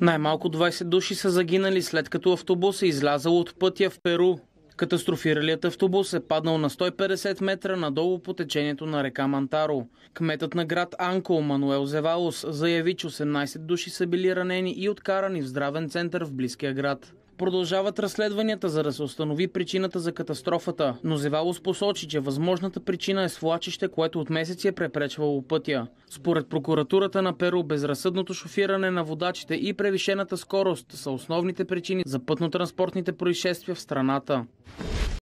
Най-малко 20 души са загинали след като автобус е излязал от пътя в Перу. Катастрофиралият автобус е паднал на 150 метра надолу по течението на река Мантаро. Кметът на град Анко Мануел Зевалос заяви, че 18 души са били ранени и откарани в здравен център в близкия град. Продължават разследванията, за да се установи причината за катастрофата, но Зевалос посочи, че възможната причина е свлачище, което от месеци е препречвало пътя. Според прокуратурата на Перу, безразсъдното шофиране на водачите и превишената скорост са основните причини за пътно-транспортните происшествия в страната.